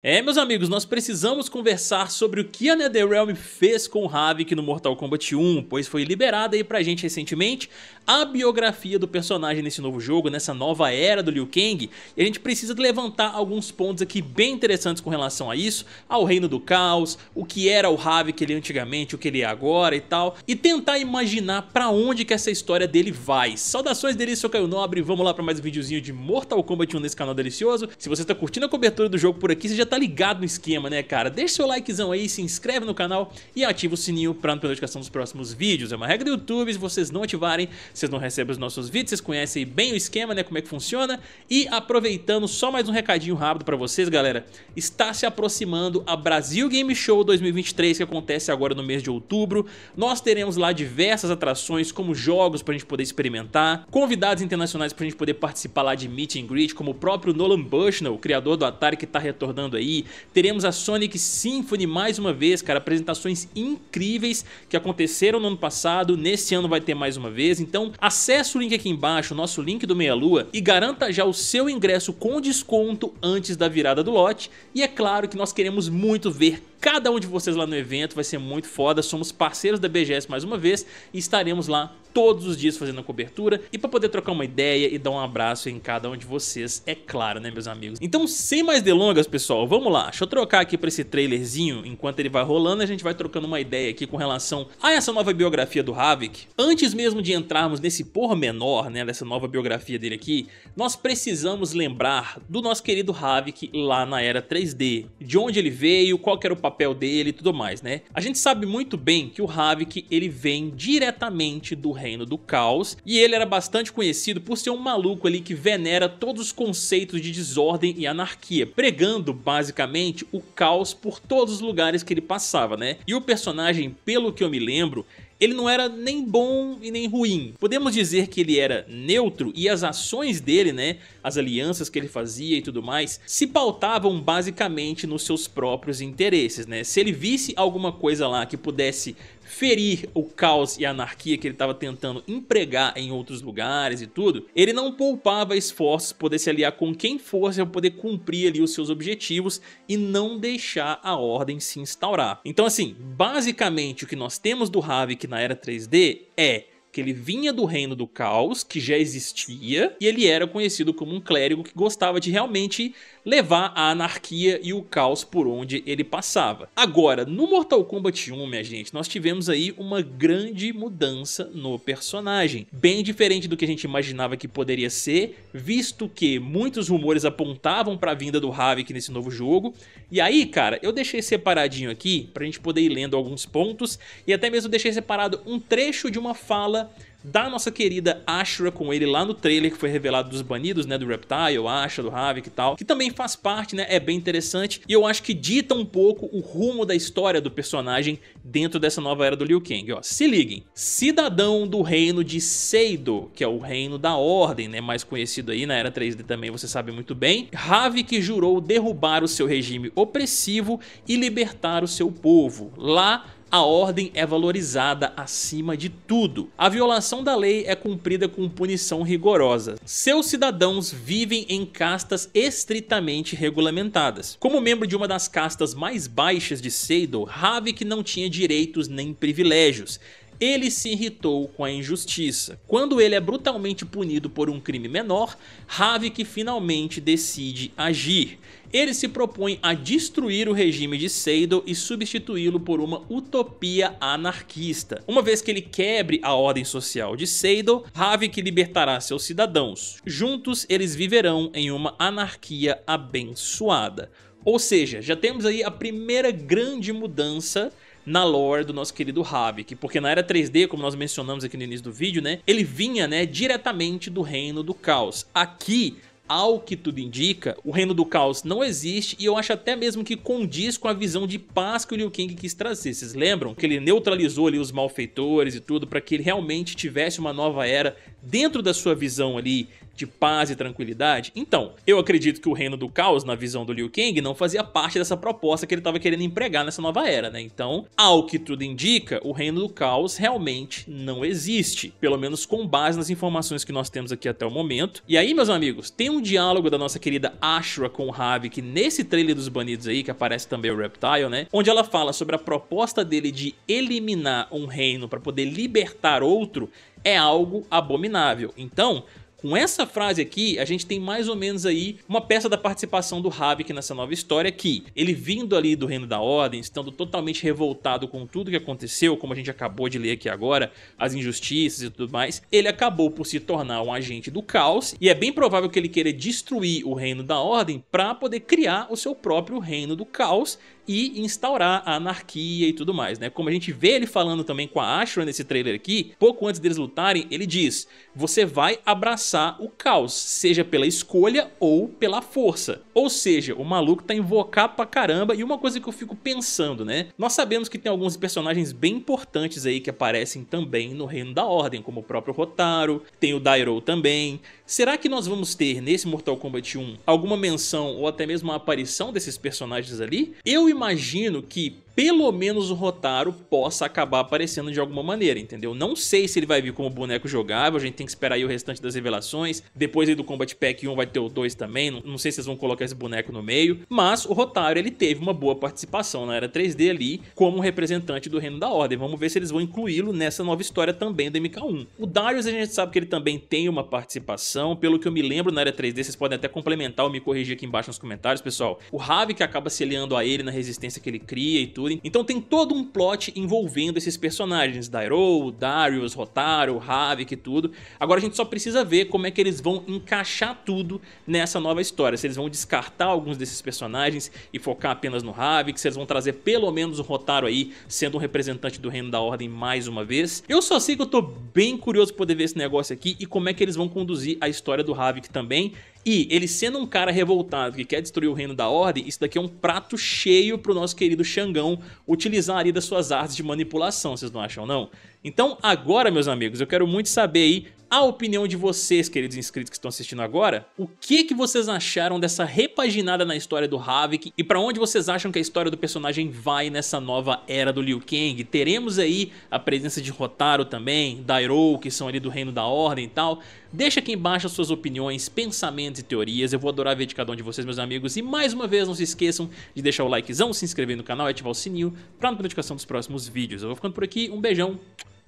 É, meus amigos, nós precisamos conversar sobre o que a NetherRealm fez com o Havik no Mortal Kombat 1, pois foi liberada aí pra gente recentemente a biografia do personagem nesse novo jogo, nessa nova era do Liu Kang, e a gente precisa levantar alguns pontos aqui bem interessantes com relação a isso, ao Reino do Caos, o que era o Havik ele antigamente, o que ele é agora e tal, e tentar imaginar pra onde que essa história dele vai. Saudações delícia, eu Caio Nobre, vamos lá pra mais um videozinho de Mortal Kombat 1 nesse canal delicioso. Se você tá curtindo a cobertura do jogo por aqui, você já tá ligado no esquema, né, cara? Deixa seu likezão aí, se inscreve no canal e ativa o sininho pra não perder notificação dos próximos vídeos. É uma regra do YouTube, se vocês não ativarem, vocês não recebem os nossos vídeos, vocês conhecem bem o esquema, né, como é que funciona. E aproveitando, só mais um recadinho rápido pra vocês, galera. Está se aproximando a Brasil Game Show 2023, que acontece agora no mês de outubro. Nós teremos lá diversas atrações, como jogos pra gente poder experimentar, convidados internacionais pra gente poder participar lá de meet and greet, como o próprio Nolan Bushnell, o criador do Atari, que tá retornando aí. Teremos a Sonic Symphony mais uma vez, cara. Apresentações incríveis que aconteceram no ano passado. Nesse ano vai ter mais uma vez. Então acesse o link aqui embaixo, nosso link do Meia Lua. E garanta já o seu ingresso com desconto antes da virada do lote. E é claro que nós queremos muito ver cada um de vocês lá no evento. Vai ser muito foda. Somos parceiros da BGS mais uma vez. E estaremos lá todos os dias fazendo a cobertura e para poder trocar uma ideia e dar um abraço em cada um de vocês, é claro, né, meus amigos? Então, sem mais delongas, pessoal, vamos lá. Deixa eu trocar aqui para esse trailerzinho, enquanto ele vai rolando, a gente vai trocando uma ideia aqui com relação a essa nova biografia do Havik. Antes mesmo de entrarmos nesse pormenor, né, dessa nova biografia dele aqui, nós precisamos lembrar do nosso querido Havik lá na era 3D, de onde ele veio, qual era o papel dele e tudo mais, né? A gente sabe muito bem que o Havik, ele vem diretamente do reino do caos, e ele era bastante conhecido por ser um maluco ali que venera todos os conceitos de desordem e anarquia, pregando basicamente o caos por todos os lugares que ele passava, né? E o personagem, pelo que eu me lembro, ele não era nem bom e nem ruim. Podemos dizer que ele era neutro e as ações dele, né, as alianças que ele fazia e tudo mais, se pautavam basicamente nos seus próprios interesses, né? Se ele visse alguma coisa lá que pudesse ferir o caos e a anarquia que ele estava tentando empregar em outros lugares e tudo, ele não poupava esforços para poder se aliar com quem fosse para poder cumprir ali os seus objetivos e não deixar a ordem se instaurar. Então assim, basicamente o que nós temos do Havik na Era 3D é que ele vinha do reino do caos, que já existia, e ele era conhecido como um clérigo que gostava de realmente levar a anarquia e o caos por onde ele passava. Agora, no Mortal Kombat 1, minha gente, nós tivemos aí uma grande mudança no personagem, bem diferente do que a gente imaginava que poderia ser, visto que muitos rumores apontavam para a vinda do Havik nesse novo jogo. E aí, cara, eu deixei separadinho aqui pra gente poder ir lendo alguns pontos e até mesmo deixei separado um trecho de uma fala da nossa querida Ashura com ele lá no trailer que foi revelado dos banidos, né, do Reptile, Ashura, do Havik e tal, que também faz parte, né, é bem interessante e eu acho que dita um pouco o rumo da história do personagem dentro dessa nova era do Liu Kang, ó. Se liguem, cidadão do reino de Seido, que é o reino da ordem, né, mais conhecido aí na era 3D também, você sabe muito bem, Havik jurou derrubar o seu regime opressivo e libertar o seu povo. Lá a ordem é valorizada acima de tudo. A violação da lei é cumprida com punição rigorosa. Seus cidadãos vivem em castas estritamente regulamentadas. Como membro de uma das castas mais baixas de Seidel, Havik não tinha direitos nem privilégios ele se irritou com a injustiça. Quando ele é brutalmente punido por um crime menor, Havik finalmente decide agir. Ele se propõe a destruir o regime de Seidel e substituí-lo por uma utopia anarquista. Uma vez que ele quebre a ordem social de Seidel, Havik libertará seus cidadãos. Juntos, eles viverão em uma anarquia abençoada. Ou seja, já temos aí a primeira grande mudança na lore do nosso querido Havik, porque na era 3D, como nós mencionamos aqui no início do vídeo, né, ele vinha né, diretamente do reino do caos. Aqui, ao que tudo indica, o reino do caos não existe e eu acho até mesmo que condiz com a visão de paz que o Liu Kang quis trazer. Vocês lembram que ele neutralizou ali os malfeitores e tudo para que ele realmente tivesse uma nova era dentro da sua visão ali de paz e tranquilidade? Então, eu acredito que o reino do caos, na visão do Liu Kang, não fazia parte dessa proposta que ele estava querendo empregar nessa nova era, né? Então, ao que tudo indica, o reino do caos realmente não existe, pelo menos com base nas informações que nós temos aqui até o momento. E aí, meus amigos, tem um diálogo da nossa querida Ashura com o Ravi, que nesse trailer dos banidos aí, que aparece também o Reptile, né? Onde ela fala sobre a proposta dele de eliminar um reino para poder libertar outro, é algo abominável. Então, com essa frase aqui, a gente tem mais ou menos aí uma peça da participação do Havik nessa nova história que ele vindo ali do Reino da Ordem, estando totalmente revoltado com tudo que aconteceu, como a gente acabou de ler aqui agora, as injustiças e tudo mais, ele acabou por se tornar um agente do caos e é bem provável que ele queira destruir o Reino da Ordem para poder criar o seu próprio Reino do Caos e instaurar a anarquia e tudo mais, né? Como a gente vê ele falando também com a Ashra nesse trailer aqui, pouco antes deles lutarem, ele diz: "Você vai abraçar o caos, seja pela escolha ou pela força". Ou seja, o maluco tá invocado pra caramba e uma coisa que eu fico pensando, né? Nós sabemos que tem alguns personagens bem importantes aí que aparecem também no Reino da Ordem, como o próprio Rotaro, tem o Dairo também. Será que nós vamos ter nesse Mortal Kombat 1 alguma menção ou até mesmo a aparição desses personagens ali? Eu imagino que pelo menos o Rotaro possa acabar aparecendo de alguma maneira, entendeu? Não sei se ele vai vir como boneco jogável, a gente tem que esperar aí o restante das revelações. Depois aí do Combat Pack 1 vai ter o 2 também, não, não sei se vocês vão colocar esse boneco no meio, mas o Rotaro ele teve uma boa participação na Era 3D ali como representante do Reino da Ordem. Vamos ver se eles vão incluí-lo nessa nova história também do MK1. O Darius a gente sabe que ele também tem uma participação, pelo que eu me lembro na Era 3D, vocês podem até complementar ou me corrigir aqui embaixo nos comentários, pessoal. O Ravi que acaba se aliando a ele na resistência que ele cria e tudo, então tem todo um plot envolvendo esses personagens, Dairo, Darius, Rotaro, Havik e tudo. Agora a gente só precisa ver como é que eles vão encaixar tudo nessa nova história. Se eles vão descartar alguns desses personagens e focar apenas no Havik, se eles vão trazer pelo menos o Rotaro aí sendo um representante do Reino da Ordem mais uma vez. Eu só sei que eu tô bem curioso pra poder ver esse negócio aqui e como é que eles vão conduzir a história do Havik também. E ele sendo um cara revoltado que quer destruir o Reino da Ordem, isso daqui é um prato cheio pro nosso querido Xangão vão utilizar ali das suas artes de manipulação, vocês não acham, não? Então agora, meus amigos, eu quero muito saber aí a opinião de vocês, queridos inscritos que estão assistindo agora. O que que vocês acharam dessa repaginada na história do Havik e para onde vocês acham que a história do personagem vai nessa nova era do Liu Kang? Teremos aí a presença de Rotaro também, Dairou, que são ali do Reino da Ordem e tal. Deixa aqui embaixo as suas opiniões, pensamentos e teorias. Eu vou adorar ver de cada um de vocês, meus amigos. E mais uma vez, não se esqueçam de deixar o likezão, se inscrever no canal e ativar o sininho para não perder notificação dos próximos vídeos. Eu vou ficando por aqui, um beijão.